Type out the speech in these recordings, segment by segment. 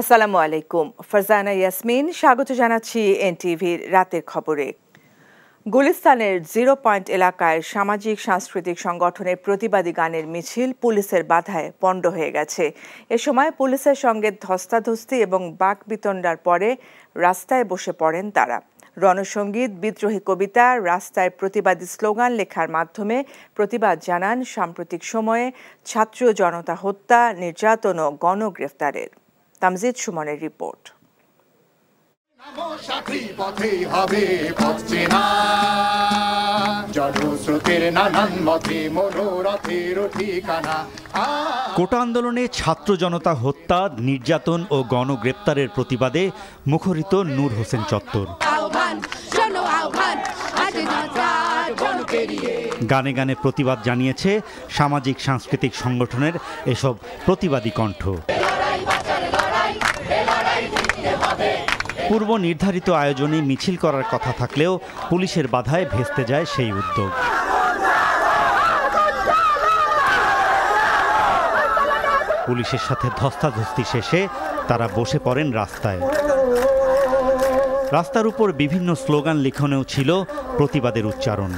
আসসালামু আলাইকুম ফারজানা ইয়াসমিন স্বাগত জানাচ্ছি এনটিভির রাতের খবরে গুলিস্তানের জিরো পয়েন্ট এলাকায় সামাজিক সাংস্কৃতিক সংগঠনের প্রতিবাদী গানের মিছিল পুলিশের বাধায় পণ্ড হয়ে গেছে এ সময় পুলিশের সঙ্গে ধস্তাধস্তি এবং বাক বিতণ্ডার পরে রাস্তায় বসে পড়েন তারা রণসঙ্গীত বিদ্রোহী কবিতা রাস্তায় প্রতিবাদী স্লোগান লেখার মাধ্যমে প্রতিবাদ জানান সাম্প্রতিক সময়ে ছাত্র জনতা হত্যা নির্যাতন ও গণগ্রেফতারের তামজিদ সুমনের রিপোর্ট কোটা আন্দোলনে ছাত্র জনতা হত্যা নির্যাতন ও গণগ্রেপ্তারের প্রতিবাদে মুখরিত নূর হোসেন চত্বর গানে গানে প্রতিবাদ জানিয়েছে সামাজিক সাংস্কৃতিক সংগঠনের এসব প্রতিবাদী কণ্ঠ পূর্ব নির্ধারিত আয়োজনে মিছিল করার কথা থাকলেও পুলিশের বাধায় ভেস্তে যায় সেই উদ্যোগ পুলিশের সাথে ধস্তাধস্তি শেষে তারা বসে পড়েন রাস্তায় রাস্তার উপর বিভিন্ন স্লোগান লিখনেও ছিল প্রতিবাদের উচ্চারণ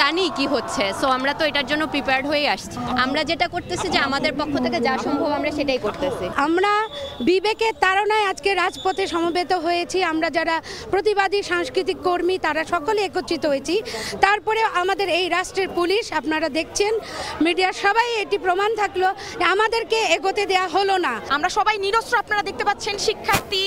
জানি কি হচ্ছে সো আমরা তো এটার জন্য প্রিপেয়ার্ড হয়ে আসছি আমরা যেটা করতেছি যে আমাদের পক্ষ থেকে যা সম্ভব আমরা সেটাই করতেছি আমরা বিবেকের তাড়নায় আজকে রাজপথে সমবেত হয়েছি আমরা যারা প্রতিবাদী সাংস্কৃতিক কর্মী তারা সকলে একত্রিত হয়েছি তারপরে আমাদের এই রাষ্ট্রের পুলিশ আপনারা দেখছেন মিডিয়ার সবাই এটি প্রমাণ থাকলো আমাদেরকে এগোতে দেয়া হলো না আমরা সবাই নিরস্ত্র আপনারা দেখতে পাচ্ছেন শিক্ষার্থী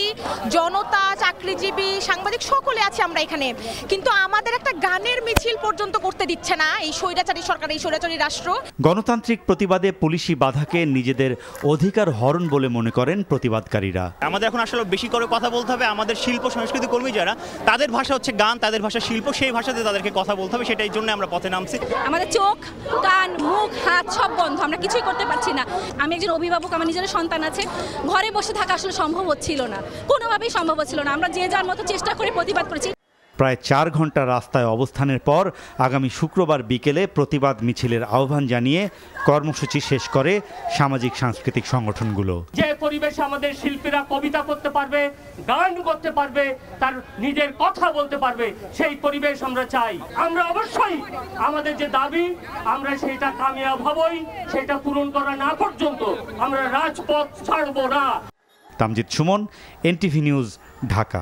জনতা চাকরিজীবী সাংবাদিক সকলে আছে আমরা এখানে কিন্তু আমাদের একটা গানের মিছিল পর্যন্ত করতে করতে দিচ্ছে না এই স্বৈরাচারী সরকার এই স্বৈরাচারী রাষ্ট্র গণতান্ত্রিক প্রতিবাদে পুলিশি বাধাকে নিজেদের অধিকার হরণ বলে মনে করেন প্রতিবাদকারীরা আমাদের এখন আসলে বেশি করে কথা বলতে হবে আমাদের শিল্প সংস্কৃতি কর্মী যারা তাদের ভাষা হচ্ছে গান তাদের ভাষা শিল্প সেই ভাষাতে তাদেরকে কথা বলতে হবে সেটাই জন্য আমরা পথে নামছি আমাদের চোখ কান মুখ হাত সব বন্ধ আমরা কিছুই করতে পারছি না আমি একজন অভিভাবক আমার নিজের সন্তান আছে ঘরে বসে থাকা আসলে সম্ভব হচ্ছিল না কোনোভাবেই সম্ভব হচ্ছিল না আমরা যে যার মতো চেষ্টা করে প্রতিবাদ করেছি প্রায় চার ঘন্টা রাস্তায় অবস্থানের পর আগামী শুক্রবার বিকেলে প্রতিবাদ মিছিলের আহ্বান জানিয়ে কর্মসূচি শেষ করে সামাজিক সাংস্কৃতিক সংগঠনগুলো যে পরিবেশে আমাদের শিল্পীরা কবিতা করতে পারবে গান করতে পারবে তার নিজের কথা বলতে পারবে সেই পরিবেশ আমরা চাই আমরা অবশ্যই আমাদের যে দাবি আমরা সেটা কামিয়াব হবই সেটা পূরণ করা না পর্যন্ত আমরা রাজপথ ছাড়বো না Tamjit Suman NTV news Dhaka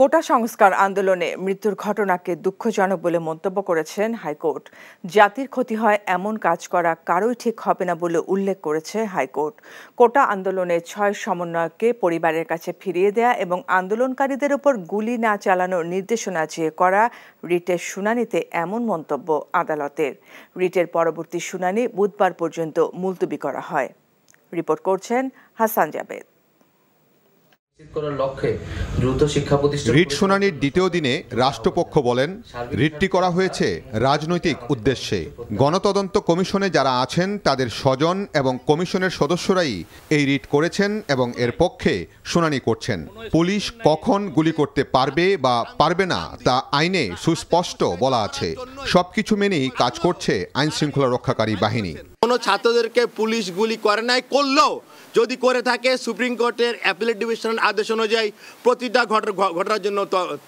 quota সংস্কার আন্দোলনে মৃত্যুর ঘটনাকে দুঃখজনক বলে মন্তব্য করেছেন হাইকোর্ট জাতির ক্ষতি হয় এমন কাজ করা কারোই ঠিক হবে না বলে উল্লেখ করেছে হাইকোর্ট কোটা আন্দোলনে ছয় সমন্বয়কে পরিবারের কাছে ফিরিয়ে দেয়া এবং আন্দোলনকারীদের ওপর গুলি না চালানোর নির্দেশনা চেয়ে করা রিটের শুনানিতে এমন মন্তব্য আদালতের রিটের পরবর্তী শুনানি বুধবার পর্যন্ত মুলতবি করা হয় রিপোর্ট করছেন হাসান জাবেদ রিট শুনানির দ্বিতীয় দিনে রাষ্ট্রপক্ষ বলেন রিটটি করা হয়েছে রাজনৈতিক উদ্দেশ্যে গণতদন্ত কমিশনে যারা আছেন তাদের স্বজন এবং কমিশনের সদস্যরাই এই রিট করেছেন এবং এর পক্ষে শুনানি করছেন পুলিশ কখন গুলি করতে পারবে বা পারবে না তা আইনে সুস্পষ্ট বলা আছে সবকিছু মেনেই কাজ করছে আইনশৃঙ্খলা রক্ষাকারী বাহিনী কোনো ছাত্রদেরকে পুলিশ গুলি করে নাই করলেও যদি করে থাকে সুপ্রিম কোর্টের অ্যাপিলেট ডিভিশনের আদেশ অনুযায়ী প্রতিটা ঘটনা ঘটনার জন্য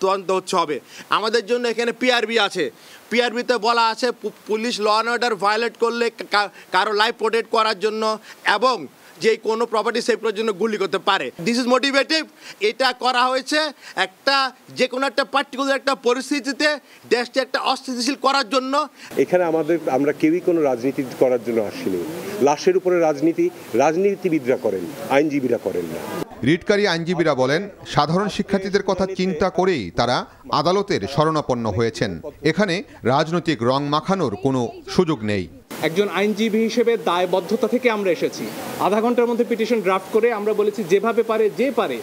তদন্ত হচ্ছে হবে আমাদের জন্য এখানে পিআরবি আছে পিআরবিতে বলা আছে police law and order violate করলে কারো লাইফ প্রোটেক্ট করার জন্য এবং যে কোনো প্রপার্টি সেভ করার জন্য গুলি করতে পারে দিস ইজ মোটিভেটিভ এটা করা হয়েছে একটা যে কোনো একটা পার্টিকুলার একটা পরিস্থিতিতে দেশটি একটা অস্থিতিশীল করার জন্য এখানে আমাদের আমরা কেউই কোনো রাজনীতি করার জন্য আসিনি লাশের উপরে রাজনীতি রাজনীতিবিদরা করেন আইনজীবীরা করেন না রিটকারী আইনজীবীরা বলেন সাধারণ শিক্ষার্থীদের কথা চিন্তা করেই তারা আদালতের শরণাপন্ন হয়েছেন এখানে রাজনৈতিক রং মাখানোর কোনো সুযোগ নেই একজন আইনজীবী হিসেবে দায়বদ্ধতা থেকে আমরা এসেছি আধা ঘন্টার মধ্যে পিটিশন ড্রাফট করে আমরা বলেছি যেভাবে পারে যে পারে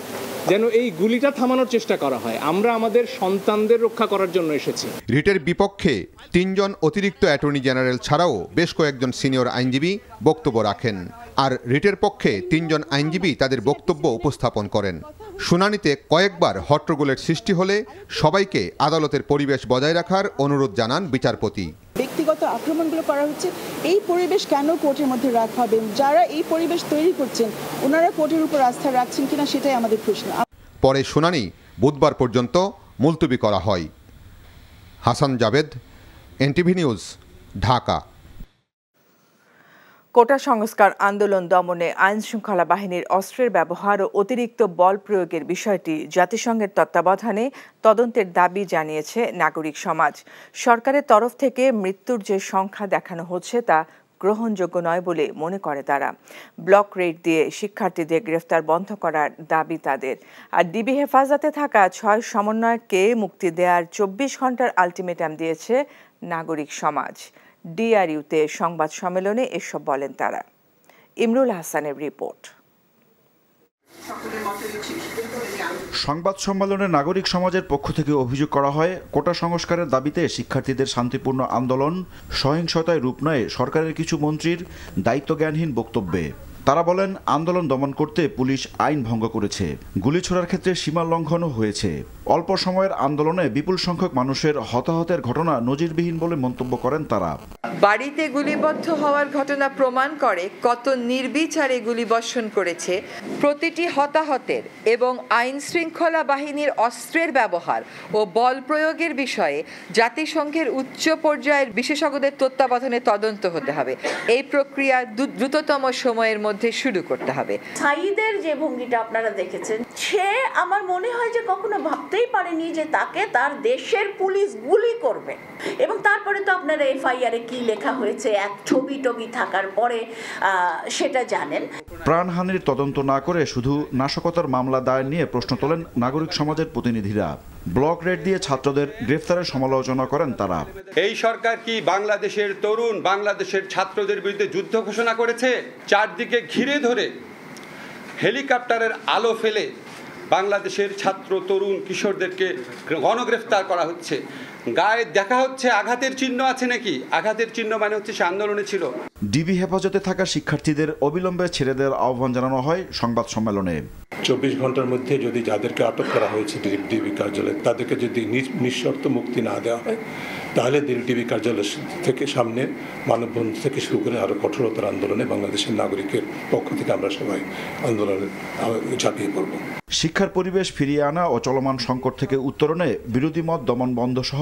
যেন এই গুলিটা থামানোর চেষ্টা করা হয় আমরা আমাদের সন্তানদের রক্ষা করার জন্য এসেছি রিটের বিপক্ষে তিনজন অতিরিক্ত অ্যাটর্নি জেনারেল ছাড়াও বেশ কয়েকজন সিনিয়র আইনজীবী বক্তব্য রাখেন আর রিটের পক্ষে তিনজন আইনজীবী তাদের বক্তব্য উপস্থাপন করেন শুনানিতে কয়েকবার হট্টগোলের সৃষ্টি হলে সবাইকে আদালতের পরিবেশ বজায় রাখার অনুরোধ জানান বিচারপতি ব্যক্তিগত আক্রমণগুলো করা হচ্ছে এই পরিবেশ কেন কোর্টের মধ্যে রাখা হবে যারা এই পরিবেশ তৈরি করছেন ওনারা কোর্টের উপর আস্থা রাখছেন কিনা সেটাই আমাদের প্রশ্ন পরে শুনানি বুধবার পর্যন্ত মুলতবি করা হয় Hasan Javed NTV news Dhaka quota সংস্কার আন্দোলন দমনে আইন শৃঙ্খলা বাহিনীর অস্ত্রের ব্যবহার ও অতিরিক্ত বল প্রয়োগের বিষয়টি জাতিসংঘের তত্ত্বাবধানে তদন্তের দাবি জানিয়েছে নাগরিক সমাজ সরকারের তরফ থেকে মৃত্যুর যে সংখ্যা দেখানো হচ্ছে তা গ্রহণযোগ্য নয় বলে মনে করে তারা ব্লক রেড দিয়ে শিক্ষার্থীদের গ্রেফতার বন্ধ করার দাবি তাদের আর ডিবি হেফাজতে থাকা ছয় সমন্বয়কে মুক্তি দেওয়ার চব্বিশ ঘন্টার আলটিমেটাম দিয়েছে নাগরিক সমাজ ডিআরইউতে সংবাদ সম্মেলনে এসব বলেন তারা ইমরুল হাসানের রিপোর্ট সংবাদ সম্মেলনে নাগরিক সমাজের পক্ষ থেকে অভিযোগ করা হয় কোটা সংস্কারের দাবিতে শিক্ষার্থীদের শান্তিপূর্ণ আন্দোলন সহিংসতায় রূপ নয় সরকারের কিছু মন্ত্রীর দায়িত্বজ্ঞানহীন বক্তব্যে তারা বলেন আন্দোলন দমন করতে পুলিশ আইন ভঙ্গ করেছে গুলি ছোড়ার ক্ষেত্রে সীমা লঙ্ঘনও হয়েছে অল্প সময়ের আন্দোলনে বিপুল সংখ্যক মানুষের হতাহতের ঘটনা নজিরবিহীন বলে মন্তব্য করেন তারা বাড়িতে গুলিবদ্ধ হওয়ার ঘটনা প্রমাণ করে কত নির্বিচারে গুলিবর্ষণ করেছে প্রতিটি হতাহতের এবং আইন শৃঙ্খলা বাহিনীর অস্ত্রের ব্যবহার ও বল প্রয়োগের বিষয়ে জাতিসংঘের উচ্চ পর্যায়ের বিশেষজ্ঞদের তত্ত্বাবধানে তদন্ত হতে হবে এই প্রক্রিয়া দ্রুততম সময়ের মধ্যে মধ্যে শুরু করতে হবে সাইদের যে ভঙ্গিটা আপনারা দেখেছেন সে আমার মনে হয় যে কখনো ভাবতেই পারেনি যে তাকে তার দেশের পুলিশ গুলি করবে এবং তারপরে তো আপনারা এ কি লেখা হয়েছে এক ছবি টবি থাকার পরে সেটা জানেন প্রাণহানির তদন্ত না করে শুধু নাশকতার মামলা দায়ের নিয়ে প্রশ্ন তোলেন নাগরিক সমাজের প্রতিনিধিরা ব্লক রেড দিয়ে ছাত্রদের গ্রেফতারের সমালোচনা করেন তারা এই সরকার কি বাংলাদেশের তরুণ বাংলাদেশের ছাত্রদের বিরুদ্ধে যুদ্ধ ঘোষণা করেছে চারদিকে ঘিরে ধরে হেলিকপ্টারের আলো ফেলে বাংলাদেশের ছাত্র তরুণ কিশোরদেরকে গণগ্রেফতার করা হচ্ছে গায়ে দেখা হচ্ছে আঘাতের চিহ্ন আছে নাকি আঘাতের চিহ্ন মানে হচ্ছে সে আন্দোলনে ছিল ডিবি হেফাজতে থাকা শিক্ষার্থীদের অবিলম্বে ছেড়ে দেওয়ার আহ্বান জানানো হয় সংবাদ সম্মেলনে চব্বিশ ঘন্টার মধ্যে যদি যাদেরকে আটক করা হয়েছে ডিবি কার্যালয়ে তাদেরকে যদি নিঃশর্ত মুক্তি না দেওয়া হয় তাহলে ডিবি কার্যালয় থেকে সামনে মানববন্ধ থেকে শুরু করে আরও কঠোরতার আন্দোলনে বাংলাদেশের নাগরিকের পক্ষ থেকে আমরা সবাই আন্দোলনে ঝাঁপিয়ে পড়ব শিক্ষার পরিবেশ ফিরিয়ে আনা ও চলমান সংকট থেকে উত্তরণে বিরোধী মত দমন বন্ধ সহ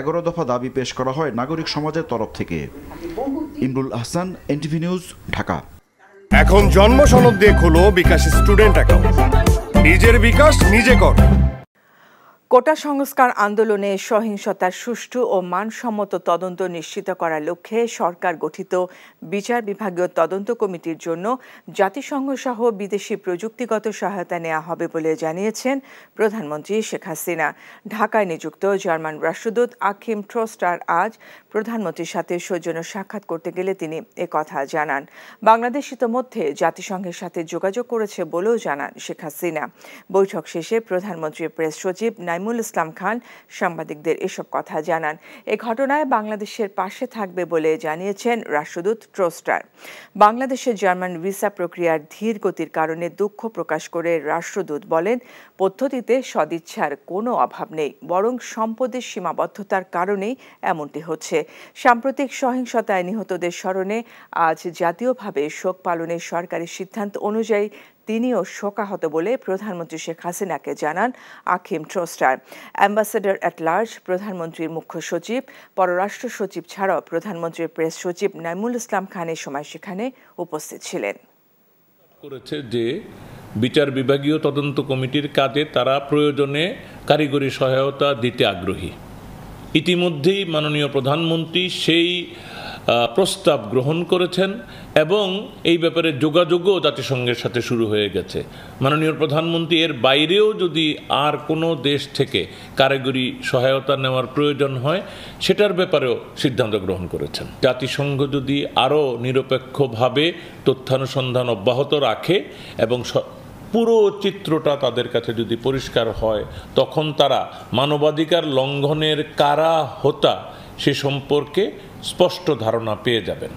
এগারো দফা দাবি পেশ করা হয় নাগরিক সমাজের তরফ থেকে ইমরুল আহসান এনটিভি নিউজ ঢাকা এখন জন্ম সনদ দিয়ে খোলো বিকাশ স্টুডেন্ট অ্যাকাউন্ট নিজের বিকাশ নিজে কর কোটা সংস্কার আন্দোলনে সহিংসতার সুষ্ঠু ও মানসম্মত তদন্ত নিশ্চিত করার লক্ষ্যে সরকার গঠিত বিচার বিভাগীয় তদন্ত কমিটির জন্য জাতিসংঘ সহ বিদেশি প্রযুক্তিগত সহায়তা নেওয়া হবে বলে জানিয়েছেন প্রধানমন্ত্রী শেখ হাসিনা ঢাকায় নিযুক্ত জার্মান রাষ্ট্রদূত আখিম ট্রোস্টার আজ প্রধানমন্ত্রীর সাথে সৌজন্য সাক্ষাৎ করতে গেলে তিনি কথা জানান বাংলাদেশ ইতোমধ্যে জাতিসংঘের সাথে যোগাযোগ করেছে বলেও জানান শেখ হাসিনা বৈঠক শেষে প্রধানমন্ত্রীর প্রেস সচিব নাইম নাইমুল ইসলাম খান সাংবাদিকদের এসব কথা জানান এ ঘটনায় বাংলাদেশের পাশে থাকবে বলে জানিয়েছেন রাষ্ট্রদূত ট্রোস্টার বাংলাদেশে জার্মান ভিসা প্রক্রিয়ার ধীর গতির কারণে দুঃখ প্রকাশ করে রাষ্ট্রদূত বলেন পদ্ধতিতে সদিচ্ছার কোনো অভাব নেই বরং সম্পদের সীমাবদ্ধতার কারণেই এমনটি হচ্ছে সাম্প্রতিক সহিংসতায় নিহতদের স্মরণে আজ জাতীয়ভাবে শোক পালনের সরকারি সিদ্ধান্ত অনুযায়ী তিনিও শোকাহত বলে প্রধানমন্ত্রী শেখ হাসিনাকে জানান Achim Troster ambassador at large প্রধানমন্ত্রীর মুখ্য সচিব পররাষ্ট্র সচিব ছাড়াও প্রধানমন্ত্রীর প্রেস সচিব নাইমুল ইসলাম খানের সময় সেখানে উপস্থিত ছিলেন করেছে যে বিচার বিভাগীয় তদন্ত কমিটির কাজে তারা প্রয়োজনে কারিগরি সহায়তা দিতে আগ্রহী ইতিমধ্যেই মাননীয় প্রধানমন্ত্রী সেই প্রস্তাব গ্রহণ করেছেন এবং এই ব্যাপারে যোগাযোগও জাতিসংঘের সাথে শুরু হয়ে গেছে মাননীয় প্রধানমন্ত্রী এর বাইরেও যদি আর কোনো দেশ থেকে কারিগরি সহায়তা নেওয়ার প্রয়োজন হয় সেটার ব্যাপারেও সিদ্ধান্ত গ্রহণ করেছেন জাতিসংঘ যদি আরও নিরপেক্ষভাবে তথ্যানুসন্ধান অব্যাহত রাখে এবং পুরো চিত্রটা তাদের কাছে যদি পরিষ্কার হয় তখন তারা মানবাধিকার লঙ্ঘনের কারা হতা সে সম্পর্কে স্পষ্ট ধারণা পেয়ে যাবেন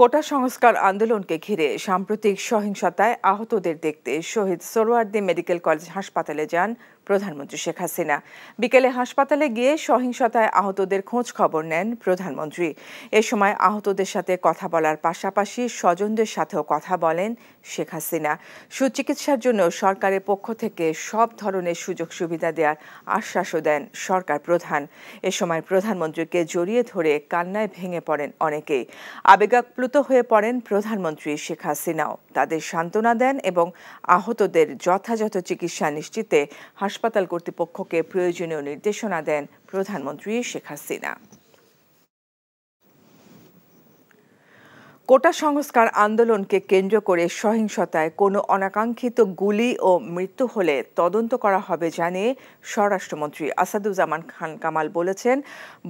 কোটা সংস্কার আন্দোলনকে ঘিরে সাম্প্রতিক সহিংসতায় আহতদের দেখতে শহীদ সোরওয়ার্দি মেডিকেল কলেজ হাসপাতালে যান প্রধানমন্ত্রী শেখ হাসিনা বিকেলে হাসপাতালে গিয়ে সহিংসতায় আহতদের খোঁজ খবর নেন প্রধানমন্ত্রী এ সময় আহতদের সাথে কথা বলার পাশাপাশি স্বজনদের সাথেও কথা বলেন শেখ হাসিনা সুচিকিৎসার জন্য সরকারের পক্ষ থেকে সব ধরনের সুযোগ সুবিধা দেওয়ার আশ্বাসও দেন সরকার প্রধান এ সময় প্রধানমন্ত্রীকে জড়িয়ে ধরে কান্নায় ভেঙে পড়েন অনেকেই আবেগাপ্লুত হয়ে পড়েন প্রধানমন্ত্রী শেখ হাসিনাও তাদের সান্ত্বনা দেন এবং আহতদের যথাযথ চিকিৎসা নিশ্চিতে হাস হাসপাতাল কর্তৃপক্ষকে প্রয়োজনীয় নির্দেশনা দেন প্রধানমন্ত্রী শেখ হাসিনা কোটা সংস্কার আন্দোলনকে কেন্দ্র করে সহিংসতায় কোনো অনাকাঙ্ক্ষিত গুলি ও মৃত্যু হলে তদন্ত করা হবে জানিয়ে স্বরাষ্ট্রমন্ত্রী আসাদুজ্জামান খান কামাল বলেছেন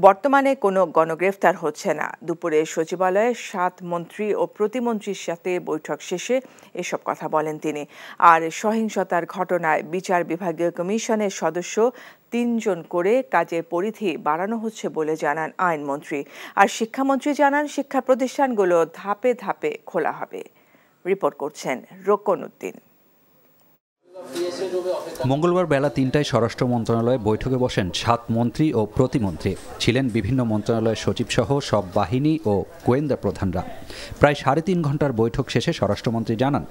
বর্তমানে কোনো গণগ্রেফতার হচ্ছে না দুপুরে সচিবালয়ে সাত মন্ত্রী ও প্রতিমন্ত্রীর সাথে বৈঠক শেষে এসব কথা বলেন তিনি আর সহিংসতার ঘটনায় বিচার বিভাগীয় কমিশনের সদস্য তিনজন করে কাজের পরিধি বাড়ানো হচ্ছে বলে জানান আইনমন্ত্রী আর শিক্ষামন্ত্রী জানান শিক্ষা প্রতিষ্ঠানগুলো ধাপে ধাপে খোলা হবে রিপোর্ট করছেন রোকন উদ্দিন মঙ্গলবার বেলা তিনটায় স্বরাষ্ট্র মন্ত্রণালয়ে বৈঠকে বসেন সাত মন্ত্রী ও প্রতিমন্ত্রী ছিলেন বিভিন্ন মন্ত্রণালয়ের সচিবসহ সব বাহিনী ও গোয়েন্দা প্রধানরা প্রায় সাড়ে তিন ঘন্টার বৈঠক শেষে স্বরাষ্ট্রমন্ত্রী জানান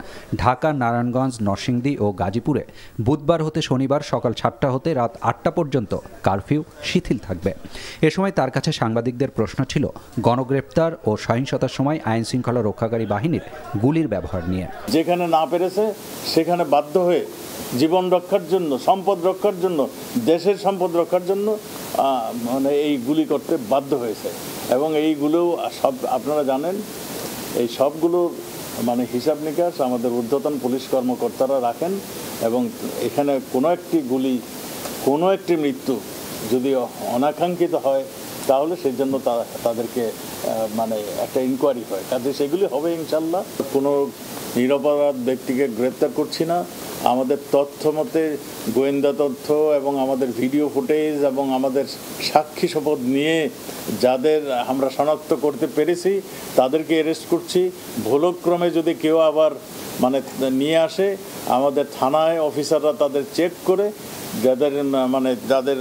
ঢাকা নারায়ণগঞ্জ নরসিংদী ও গাজীপুরে বুধবার হতে শনিবার সকাল সাতটা হতে রাত আটটা পর্যন্ত কারফিউ শিথিল থাকবে এ সময় তার কাছে সাংবাদিকদের প্রশ্ন ছিল গণগ্রেপ্তার ও সহিংসতার সময় আইন শৃঙ্খলা রক্ষাকারী বাহিনীর গুলির ব্যবহার নিয়ে যেখানে না পেরেছে সেখানে বাধ্য হয়ে জীবন রক্ষার জন্য সম্পদ রক্ষার জন্য দেশের সম্পদ রক্ষার জন্য মানে এই গুলি করতে বাধ্য হয়েছে এবং এইগুলোও সব আপনারা জানেন এই সবগুলোর মানে হিসাব নিকাশ আমাদের ঊর্ধ্বতন পুলিশ কর্মকর্তারা রাখেন এবং এখানে কোনো একটি গুলি কোনো একটি মৃত্যু যদি অনাকাঙ্ক্ষিত হয় তাহলে সেই জন্য তাদেরকে মানে একটা ইনকোয়ারি হয় কাজে সেগুলি হবে ইনশাল্লাহ কোনো নিরপরাধ ব্যক্তিকে গ্রেপ্তার করছি না আমাদের তথ্য মতে গোয়েন্দা তথ্য এবং আমাদের ভিডিও ফুটেজ এবং আমাদের সাক্ষী শপথ নিয়ে যাদের আমরা শনাক্ত করতে পেরেছি তাদেরকে অ্যারেস্ট করছি ভুলক্রমে যদি কেউ আবার মানে নিয়ে আসে আমাদের থানায় অফিসাররা তাদের চেক করে যাদের মানে যাদের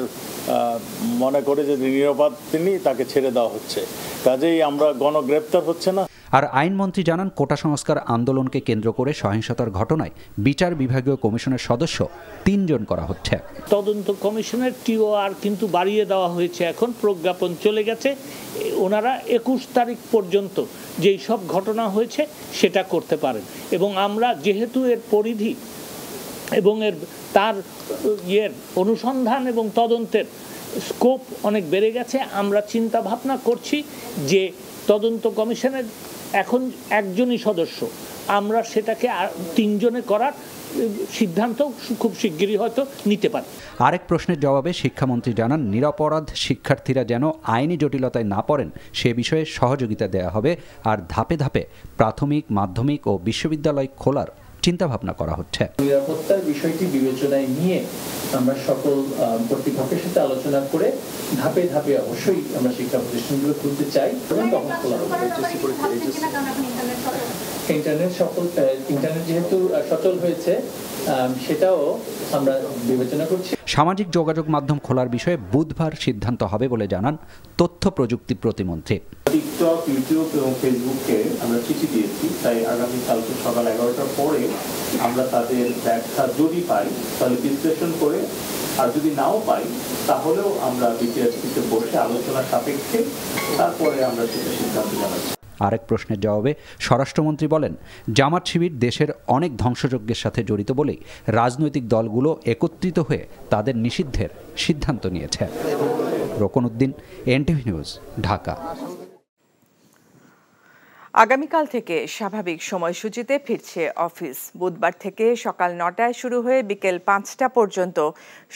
মনে করে যে নিরাপদ তিনি তাকে ছেড়ে দেওয়া হচ্ছে কাজেই আমরা গণগ্রেপ্তার হচ্ছে না আর আইনমন্ত্রী জানান কোটা সংস্কার আন্দোলনকে কেন্দ্র করে সহিংসতার ঘটনায় বিচার বিভাগীয় কমিশনের সদস্য তিনজন করা হচ্ছে তদন্ত কমিশনের আর কিন্তু বাড়িয়ে দেওয়া হয়েছে এখন প্রজ্ঞাপন চলে গেছে ওনারা একুশ তারিখ পর্যন্ত যেই সব ঘটনা হয়েছে সেটা করতে পারেন এবং আমরা যেহেতু এর পরিধি এবং এর তার ইয়ের অনুসন্ধান এবং তদন্তের স্কোপ অনেক বেড়ে গেছে আমরা চিন্তা ভাবনা করছি যে তদন্ত কমিশনের এখন একজনই সদস্য আমরা সেটাকে তিনজনে করার সিদ্ধান্ত খুব শিগগিরই হয়তো নিতে পারে আরেক প্রশ্নের জবাবে শিক্ষামন্ত্রী জানান নিরাপরাধ শিক্ষার্থীরা যেন আইনি জটিলতায় না পড়েন সে বিষয়ে সহযোগিতা দেয়া হবে আর ধাপে ধাপে প্রাথমিক মাধ্যমিক ও বিশ্ববিদ্যালয় খোলার চিন্তা ভাবনা করা হচ্ছে নিরাপত্তার বিষয়টি বিবেচনায় নিয়ে আমরা সকল কর্তৃপক্ষের সাথে আলোচনা করে ধাপে ধাপে অবশ্যই আমরা শিক্ষা প্রতিষ্ঠানগুলো খুলতে চাই তখন খোলা হবে ইন্টারনেট সফল ইন্টারনেট যেহেতু সচল হয়েছে সেটাও আমরা বিবেচনা করছি সামাজিক যোগাযোগ মাধ্যম খোলার বিষয়ে বুধবার সিদ্ধান্ত হবে বলে জানান তথ্য প্রযুক্তি প্রতিমন্ত্রী টিকটক ইউটিউব এবং ফেসবুককে আমরা চিঠি দিয়েছি তাই আগামী কালকে সকাল এগারোটার পরে আমরা তাদের ব্যাখ্যা যদি পাই তাহলে বিশ্লেষণ করে আর যদি নাও পাই তাহলেও আমরা বিটিআরসিতে বসে আলোচনা সাপেক্ষে তারপরে আমরা সেটা সিদ্ধান্ত জানাচ্ছি আরেক প্রশ্নের জবাবে স্বরাষ্ট্রমন্ত্রী বলেন জামাত শিবির দেশের অনেক ধ্বংসযজ্ঞের সাথে জড়িত বলেই রাজনৈতিক দলগুলো একত্রিত হয়ে তাদের নিষিদ্ধের সিদ্ধান্ত নিয়েছে রোকন উদ্দিন এনটিভি নিউজ ঢাকা আগামীকাল থেকে স্বাভাবিক সময়সূচিতে ফিরছে অফিস বুধবার থেকে সকাল নটায় শুরু হয়ে বিকেল পাঁচটা পর্যন্ত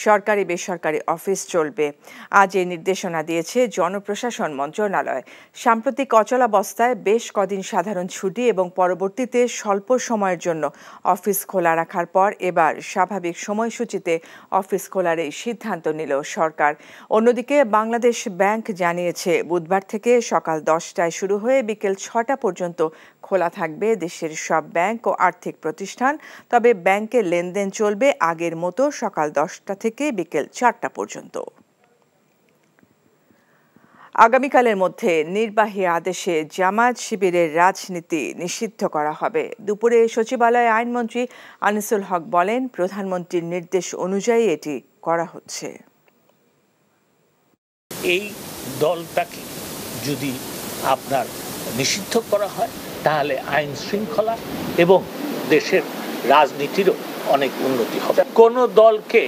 সরকারি বেসরকারি অফিস চলবে আজ এই নির্দেশনা দিয়েছে জনপ্রশাসন মন্ত্রণালয় সাম্প্রতিক অচলাবস্থায় বেশ কদিন সাধারণ ছুটি এবং পরবর্তীতে স্বল্প সময়ের জন্য অফিস খোলা রাখার পর এবার স্বাভাবিক সময়সূচিতে অফিস খোলার এই সিদ্ধান্ত নিল সরকার অন্যদিকে বাংলাদেশ ব্যাংক জানিয়েছে বুধবার থেকে সকাল দশটায় শুরু হয়ে বিকেল ছটা পর্যন্ত খোলা থাকবে দেশের সব ব্যাংক ও আর্থিক প্রতিষ্ঠান তবে ব্যাংকের লেনদেন চলবে আগের মতো সকাল দশটা থেকে বিকেল চারটা পর্যন্ত আগামীকালের মধ্যে নির্বাহী আদেশে জামাত শিবিরের রাজনীতি নিষিদ্ধ করা হবে দুপুরে সচিবালয়ে আইনমন্ত্রী আনিসুল হক বলেন প্রধানমন্ত্রীর নির্দেশ অনুযায়ী এটি করা হচ্ছে এই দলটাকে যদি আপনার নিষিদ্ধ করা হয় তাহলে আইন শৃঙ্খলা এবং দেশের রাজনীতিরও অনেক উন্নতি হবে কোনো দলকে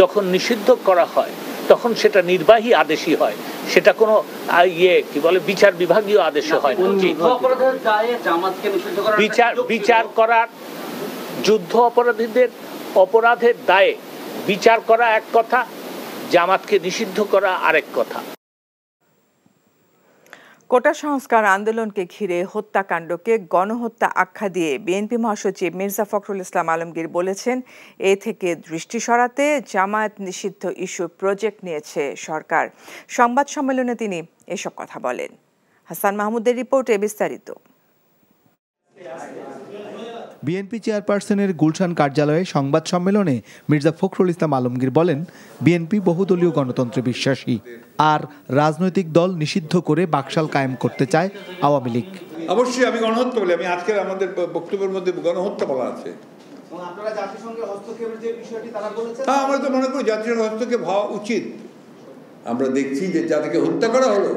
যখন নিষিদ্ধ করা হয় তখন সেটা নির্বাহী আদেশই হয় সেটা কোনো ইয়ে কি বলে বিচার বিভাগীয় আদেশ হয় বিচার বিচার করার যুদ্ধ অপরাধীদের অপরাধের দায়ে বিচার করা এক কথা জামাতকে নিষিদ্ধ করা আরেক কথা কোটা সংস্কার আন্দোলনকে ঘিরে হত্যাকাণ্ডকে গণহত্যা আখ্যা দিয়ে বিএনপি মহাসচিব মির্জা ফখরুল ইসলাম আলমগীর বলেছেন এ থেকে দৃষ্টি সরাতে জামায়াত নিষিদ্ধ ইস্যু প্রজেক্ট নিয়েছে সরকার সংবাদ সম্মেলনে তিনি এসব কথা বলেন হাসান মাহমুদের রিপোর্টে বিস্তারিত বিএনপি চেয়ারপারসনের গুলশান কার্যালয়ে সংবাদ সম্মেলনে মির্জা ফখরুল ইসলাম আলমগীর বলেন বিএনপি বহুদলীয় গণতন্ত্রে বিশ্বাসী আর রাজনৈতিক দল নিষিদ্ধ করে বাকশাল কায়েম করতে চায় আওয়ামী লীগ অবশ্যই আমি গণহত্যা বলি আমি আজকের আমাদের বক্তব্যের মধ্যে গণহত্যা বলা আছে হ্যাঁ আমরা তো মনে করি জাতিসংঘ হস্তক্ষেপ হওয়া উচিত আমরা দেখছি যে যাদেরকে হত্যা করা হলো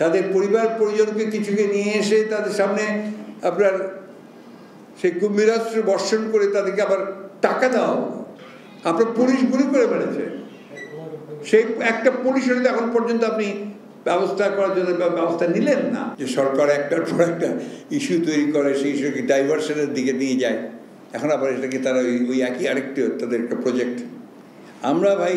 তাদের পরিবার পরিজনকে কিছুকে নিয়ে এসে তাদের সামনে আপনার সেই কুম্ভীরাস্ত্র বর্ষণ করে তাদেরকে আবার টাকা দাও আপনার পুলিশ গুলি করে মেরেছে সেই একটা পুলিশের এখন পর্যন্ত আপনি ব্যবস্থা করার জন্য ব্যবস্থা নিলেন না যে সরকার একটার পর একটা ইস্যু তৈরি করে সেই ইস্যুকে ডাইভার্সনের দিকে নিয়ে যায় এখন আবার এটাকে তারা ওই ওই একই আরেকটি তাদের একটা প্রজেক্ট আমরা ভাই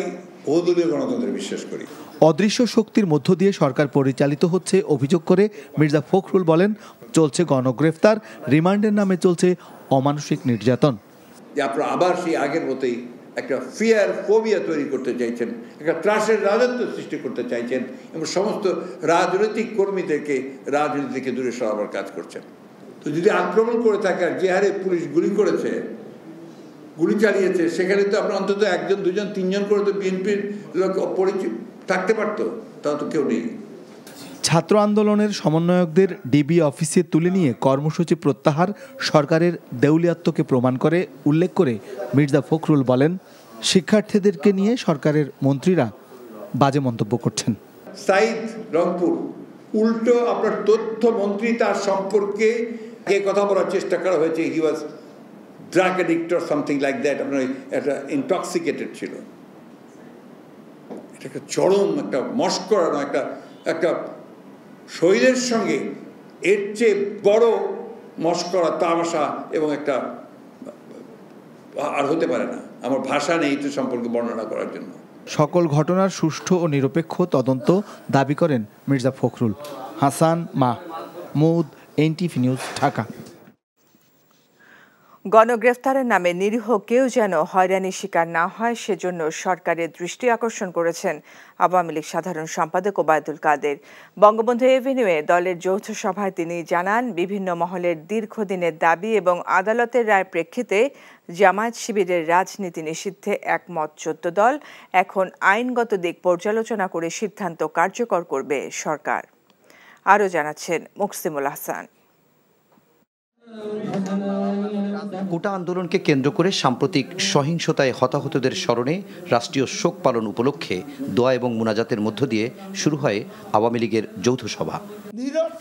বহুদলীয় গণতন্ত্রে বিশ্বাস করি অদৃশ্য শক্তির মধ্য দিয়ে সরকার পরিচালিত হচ্ছে অভিযোগ করে মির্জা ফখরুল বলেন চলছে গণগ্রেফতার রিমান্ডের নামে চলছে অমানসিক নির্যাতন যে আপনারা আবার সেই আগের মতোই একটা ফিয়ার ফোবিয়া তৈরি করতে চাইছেন একটা ত্রাসের রাজত্ব সৃষ্টি করতে চাইছেন এবং সমস্ত রাজনৈতিক কর্মীদেরকে রাজনীতি থেকে দূরে সরাবার কাজ করছেন তো যদি আক্রমণ করে থাকে আর যে হারে পুলিশ গুলি করেছে গুলি চালিয়েছে সেখানে তো আপনার অন্তত একজন দুজন তিনজন করে তো বিএনপির লোক পরিচিত থাকতে পারতো তা তো কেউ নেই ছাত্র আন্দোলনের সমন্বয়কদের ডিবি অফিসে তুলে নিয়ে কর্মসূচি প্রত্যাহার সরকারের দেউলিয়াত্মকে প্রমাণ করে উল্লেখ করে মির্জা ফখরুল বলেন শিক্ষার্থীদেরকে নিয়ে সরকারের মন্ত্রীরা বাজে মন্তব্য করছেন সাইদ রংপুর উল্টো আপনার তথ্য মন্ত্রী তার সম্পর্কে এ কথা বলার চেষ্টা করা হয়েছে he was drug addictor something like that আপনার একটা ইনটক্সিকেটেড ছিল এটা একটা চরম একটা মস্করানো একটা একটা শহীদের সঙ্গে এর চেয়ে বড় মস্করা তামাশা এবং একটা আর হতে পারে না আমার ভাষা নেই তো সম্পর্কে বর্ণনা করার জন্য সকল ঘটনার সুষ্ঠু ও নিরপেক্ষ তদন্ত দাবি করেন মির্জা ফখরুল হাসান মা মৌদ এনটিভি নিউজ ঢাকা গণগ্রেফতারের নামে নিরীহ কেউ যেন হয়রানির শিকার না হয় সেজন্য সরকারের দৃষ্টি আকর্ষণ করেছেন আওয়ামী লীগ সাধারণ সম্পাদক ওবায়দুল কাদের বঙ্গবন্ধু এভিনিউয়ে দলের যৌথ সভায় তিনি জানান বিভিন্ন মহলের দীর্ঘদিনের দাবি এবং আদালতের রায় প্রেক্ষিতে জামায়াত শিবিরের রাজনীতি নিষিদ্ধে একমত চোদ্দ দল এখন আইনগত দিক পর্যালোচনা করে সিদ্ধান্ত কার্যকর করবে সরকার আরও জানাচ্ছেন মুকসিমুল হাসান গোটা আন্দোলনকে কেন্দ্র করে সাম্প্রতিক সহিংসতায় হতাহতদের স্মরণে রাষ্ট্রীয় শোক পালন উপলক্ষে দোয়া এবং মুনাজাতের মধ্য দিয়ে শুরু হয় আওয়ামী লীগের যৌথ সভা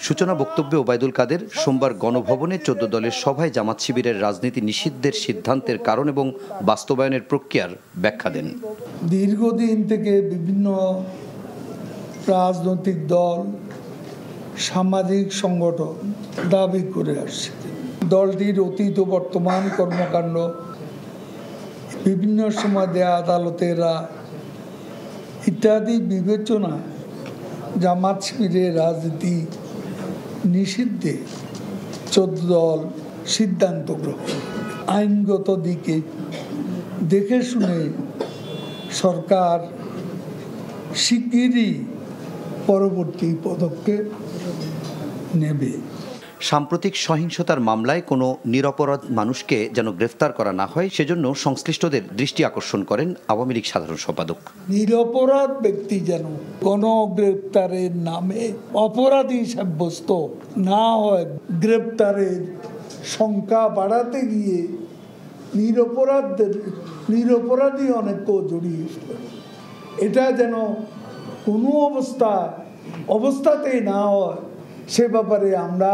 সূচনা বক্তব্যে ওবায়দুল কাদের সোমবার গণভবনে চোদ্দ দলের সভায় জামাত শিবিরের রাজনীতি নিষিদ্ধের সিদ্ধান্তের কারণ এবং বাস্তবায়নের প্রক্রিয়ার ব্যাখ্যা দেন দীর্ঘদিন থেকে বিভিন্ন রাজনৈতিক দল সামাজিক সংগঠন দাবি করে আসছে দলটির অতীত ও বর্তমান কর্মকাণ্ড বিভিন্ন সময় দেয়া আদালতেরা ইত্যাদি বিবেচনা জামাত শিবিরের রাজনীতি নিষিদ্ধে চোদ্দ দল সিদ্ধান্ত গ্রহণ আইনগত দিকে দেখে শুনে সরকার শিগগিরই পরবর্তী পদক্ষেপ নেবে সাম্প্রতিক সহিংসতার মামলায় কোনো নিরপরাধ মানুষকে যেন গ্রেফতার করা না হয় সেজন্য সংশ্লিষ্টদের দৃষ্টি আকর্ষণ করেন আওয়ামী লীগ সাধারণ সম্পাদক নিরপরাধ ব্যক্তি যেন কোনো গ্রেপ্তারের নামে অপরাধী সাব্যস্ত না হয় গ্রেপ্তারের সংখ্যা বাড়াতে গিয়ে নিরপরাধদের নিরপরাধী অনেক জড়িয়ে এটা যেন কোনো অবস্থা অবস্থাতেই না হয় সে ব্যাপারে আমরা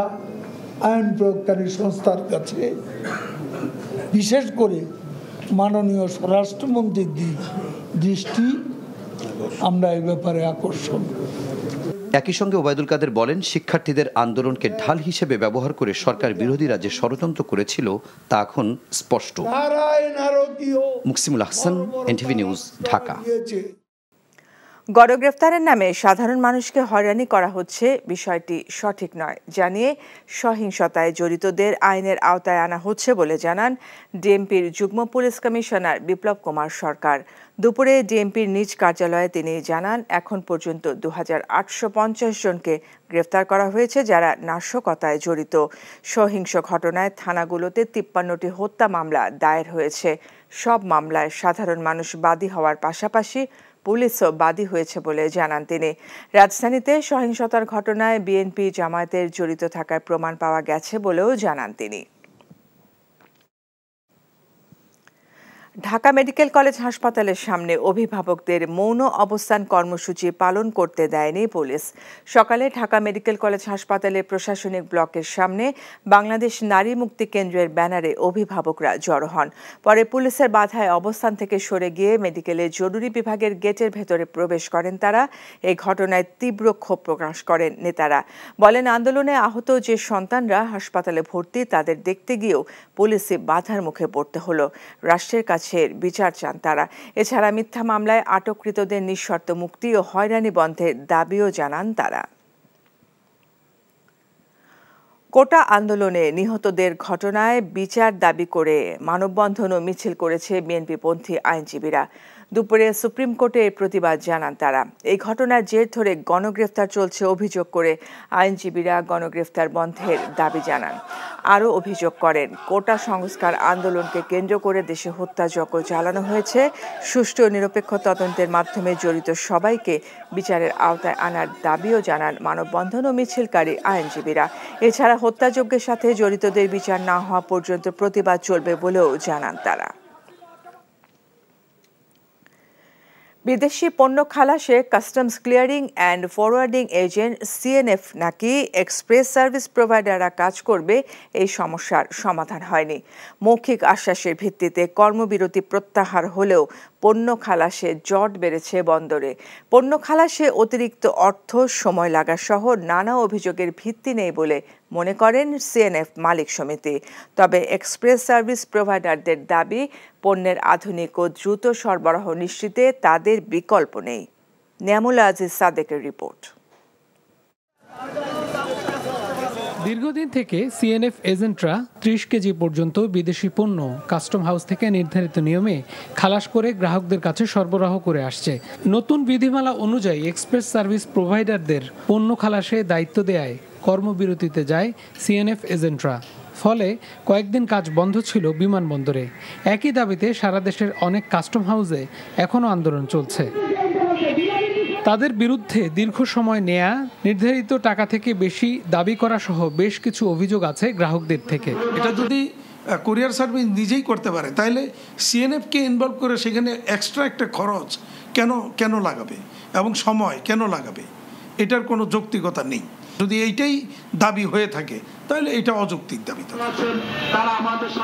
আইন প্রয়োগকারী সংস্থার কাছে বিশেষ করে মাননীয় স্বরাষ্ট্রমন্ত্রীর দৃষ্টি আমরা এ ব্যাপারে আকর্ষণ একই সঙ্গে ওবায়দুল কাদের বলেন শিক্ষার্থীদের আন্দোলনকে ঢাল হিসেবে ব্যবহার করে সরকার বিরোধীরা যে ষড়যন্ত্র করেছিল তা এখন স্পষ্ট মুকসিমুল আহসান এনটিভি নিউজ ঢাকা গণগ্রেফতারের নামে সাধারণ মানুষকে হয়রানি করা হচ্ছে বিষয়টি সঠিক নয় জানিয়ে সহিংসতায় জড়িতদের আইনের আওতায় আনা হচ্ছে বলে জানান ডিএমপির যুগ্ম পুলিশ কমিশনার বিপ্লব কুমার সরকার দুপুরে ডিএমপির নিজ কার্যালয়ে তিনি জানান এখন পর্যন্ত দু জনকে গ্রেফতার করা হয়েছে যারা নাশকতায় জড়িত সহিংস ঘটনায় থানাগুলোতে তিপ্পান্নটি হত্যা মামলা দায়ের হয়েছে সব মামলায় সাধারণ মানুষ বাদী হওয়ার পাশাপাশি পুলিশও বাদী হয়েছে বলে জানান তিনি রাজধানীতে সহিংসতার ঘটনায় বিএনপি জামায়াতের জড়িত থাকার প্রমাণ পাওয়া গেছে বলেও জানান তিনি ঢাকা মেডিকেল কলেজ হাসপাতালের সামনে অভিভাবকদের মৌন অবস্থান কর্মসূচি পালন করতে দেয়নি পুলিশ সকালে ঢাকা মেডিকেল কলেজ হাসপাতালের প্রশাসনিক ব্লকের সামনে বাংলাদেশ নারী মুক্তি কেন্দ্রের ব্যানারে অভিভাবকরা জড়ো হন পরে পুলিশের বাধায় অবস্থান থেকে সরে গিয়ে মেডিকেলের জরুরি বিভাগের গেটের ভেতরে প্রবেশ করেন তারা এই ঘটনায় তীব্র ক্ষোভ প্রকাশ করেন নেতারা বলেন আন্দোলনে আহত যে সন্তানরা হাসপাতালে ভর্তি তাদের দেখতে গিয়েও পুলিশে বাধার মুখে পড়তে হলো রাষ্ট্রের কাছে লাঞ্ছের বিচার চান তারা এছাড়া মিথ্যা মামলায় আটককৃতদের নিঃশর্ত মুক্তি ও হয়রানি বন্ধের দাবিও জানান তারা কোটা আন্দোলনে নিহতদের ঘটনায় বিচার দাবি করে মানববন্ধন ও মিছিল করেছে বিএনপিপন্থী আইনজীবীরা দুপুরে সুপ্রিম কোর্টে এর প্রতিবাদ জানান তারা এই ঘটনার জের ধরে গণগ্রেফতার চলছে অভিযোগ করে আইনজীবীরা গণগ্রেফতার বন্ধের দাবি জানান আরও অভিযোগ করেন কোটা সংস্কার আন্দোলনকে কেন্দ্র করে দেশে হত্যা যজ্ঞ চালানো হয়েছে সুষ্ঠু নিরপেক্ষ তদন্তের মাধ্যমে জড়িত সবাইকে বিচারের আওতায় আনার দাবিও জানান মানববন্ধন ও মিছিলকারী আইনজীবীরা এছাড়া হত্যাযজ্ঞের সাথে জড়িতদের বিচার না হওয়া পর্যন্ত প্রতিবাদ চলবে বলেও জানান তারা বিদেশি পণ্য খালাসে customs clearing and forwarding agent CNF নাকি এক্সপ্রেস সার্ভিস প্রোভাইডাররা কাজ করবে এই সমস্যার সমাধান হয়নি মৌখিক আশ্বাসের ভিত্তিতে কর্মবিরতি প্রত্যাহার হলেও পণ্য খালাসে জট বেড়েছে বন্দরে পণ্য খালাসে অতিরিক্ত অর্থ সময় লাগা সহ নানা অভিযোগের ভিত্তি নেই বলে মনে করেন সিএনএফ মালিক সমিতি তবে এক্সপ্রেস সার্ভিস প্রোভাইডারদের দাবি পণ্যের আধুনিক ও দ্রুত সরবরাহ নিশ্চিতে তাদের বিকল্প নেই ন্যামুল আজিজ সাদেকের রিপোর্ট দীর্ঘদিন থেকে সিএনএফ এজেন্টরা ত্রিশ কেজি পর্যন্ত বিদেশি পণ্য কাস্টম হাউস থেকে নির্ধারিত নিয়মে খালাস করে গ্রাহকদের কাছে সরবরাহ করে আসছে নতুন বিধিমালা অনুযায়ী এক্সপ্রেস সার্ভিস প্রোভাইডারদের পণ্য খালাসে দায়িত্ব দেয় কর্মবিরতিতে যায় সিএনএফ এজেন্টরা ফলে কয়েকদিন কাজ বন্ধ ছিল বিমানবন্দরে একই দাবিতে সারা দেশের অনেক কাস্টম হাউসে এখনও আন্দোলন চলছে তাদের বিরুদ্ধে দীর্ঘ সময় নেয়া নির্ধারিত টাকা থেকে বেশি দাবি করা সহ বেশ কিছু অভিযোগ আছে গ্রাহকদের থেকে এটা যদি কোরিয়ার সার্ভিস নিজেই করতে পারে তাহলে সিএনএফকে ইনভলভ করে সেখানে এক্সট্রা একটা খরচ কেন কেন লাগাবে এবং সময় কেন লাগাবে এটার কোনো যৌক্তিকতা নেই যদি এইটাই দাবি হয়ে থাকে তাহলে এটা অযৌক্তিক দাবি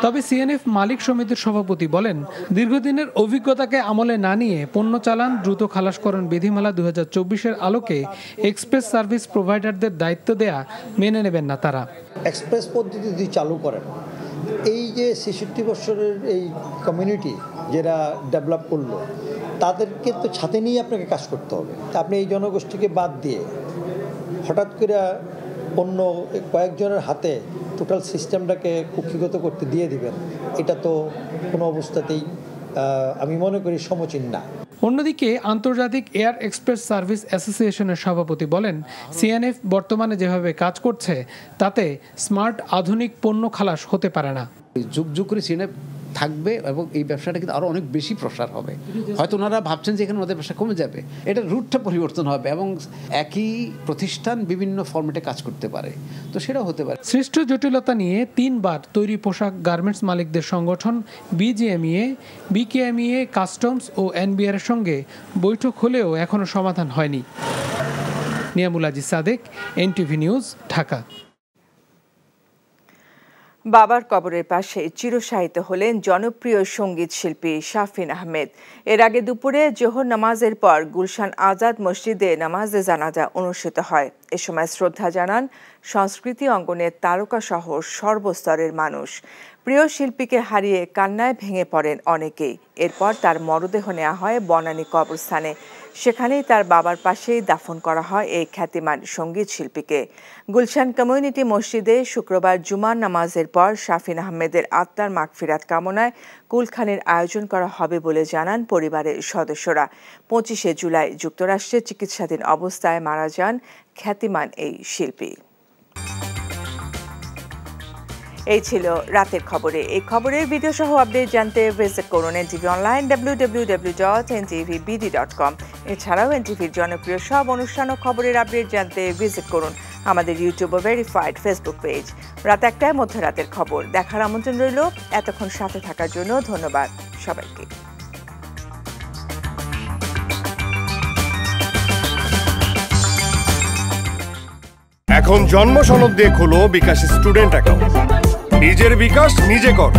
তবে সিএনএফ মালিক সমিতির সভাপতি বলেন দীর্ঘদিনের অভিজ্ঞতাকে আমলে না নিয়ে পণ্য চালান দ্রুত খালাসকরণ বিধিমালা দু হাজার আলোকে এক্সপ্রেস সার্ভিস প্রোভাইডারদের দায়িত্ব দেয়া মেনে নেবেন না তারা এক্সপ্রেস পদ্ধতি যদি চালু করেন এই যে ছেষট্টি বছরের এই কমিউনিটি যারা ডেভেলপ করলো তাদেরকে তো ছাতে নিয়ে আপনাকে কাজ করতে হবে আপনি এই জনগোষ্ঠীকে বাদ দিয়ে হঠাৎ করে অন্য কয়েকজনের হাতে টোটাল সিস্টেমটাকে কুক্ষিগত করতে দিয়ে দিবেন এটা তো কোনো অবস্থাতেই আমি মনে করি সমচীন না অন্যদিকে আন্তর্জাতিক এয়ার এক্সপ্রেস সার্ভিস অ্যাসোসিয়েশনের সভাপতি বলেন সিএনএফ বর্তমানে যেভাবে কাজ করছে তাতে স্মার্ট আধুনিক পণ্য খালাস হতে পারে না যুগ যুগ করে সিএনএফ থাকবে এবং এই ব্যবসাটা কিন্তু আরও অনেক বেশি প্রসার হবে হয়তো ওনারা ভাবছেন যে এখানে ওনাদের ব্যবসা কমে যাবে এটা রুটটা পরিবর্তন হবে এবং একই প্রতিষ্ঠান বিভিন্ন ফর্মেটে কাজ করতে পারে তো সেটাও হতে পারে সৃষ্ট জটিলতা নিয়ে তিনবার তৈরি পোশাক গার্মেন্টস মালিকদের সংগঠন বিজিএমইএ বিকেএমইএ কাস্টমস ও এনবিআর সঙ্গে বৈঠক হলেও এখনও সমাধান হয়নি নিয়ামুল আজি সাদেক এনটিভি নিউজ ঢাকা বাবার কবরের পাশে চিরসাহিত হলেন জনপ্রিয় সঙ্গীত শিল্পী শাফিন আহমেদ এর আগে দুপুরে জোহর নামাজের পর গুলশান আজাদ মসজিদে নামাজে জানাজা অনুষ্ঠিত হয় এ সময় শ্রদ্ধা জানান সংস্কৃতি অঙ্গনের তারকাসহ সর্বস্তরের মানুষ প্রিয় শিল্পীকে হারিয়ে কান্নায় ভেঙে পড়েন অনেকেই এরপর তার মরদেহ নেওয়া হয় বনানী কবরস্থানে সেখানেই তার বাবার পাশেই দাফন করা হয় এই খ্যাতিমান সঙ্গীত শিল্পীকে গুলশান কমিউনিটি মসজিদে শুক্রবার জুমার নামাজের পর শাফিন আহমেদের আত্মার মাগফিরাত কামনায় কুলখানের আয়োজন করা হবে বলে জানান পরিবারের সদস্যরা পঁচিশে জুলাই যুক্তরাষ্ট্রে চিকিৎসাধীন অবস্থায় মারা যান খ্যাতিমান এই শিল্পী এই ছিল রাতের খবরে এই খবরের ভিডিও সহ আপডেট জানতে ভিজিট করুন NTV online W W W dot NTV BD dot com এছাড়াও এনটিভির জনপ্রিয় সব অনুষ্ঠান ও খবরের আপডেট জানতে ভিজিট করুন আমাদের ইউটিউব ও ভেরিফাইড ফেসবুক পেজ রাত একটায় রাতের খবর দেখার আমন্ত্রণ রইল এতক্ষণ সাথে থাকার জন্য ধন্যবাদ সবাইকে এখন জন্ম সনদ দিয়ে খোলো বিকাশ স্টুডেন্ট অ্যাকাউন্ট নিজের বিকাশ নিজে কর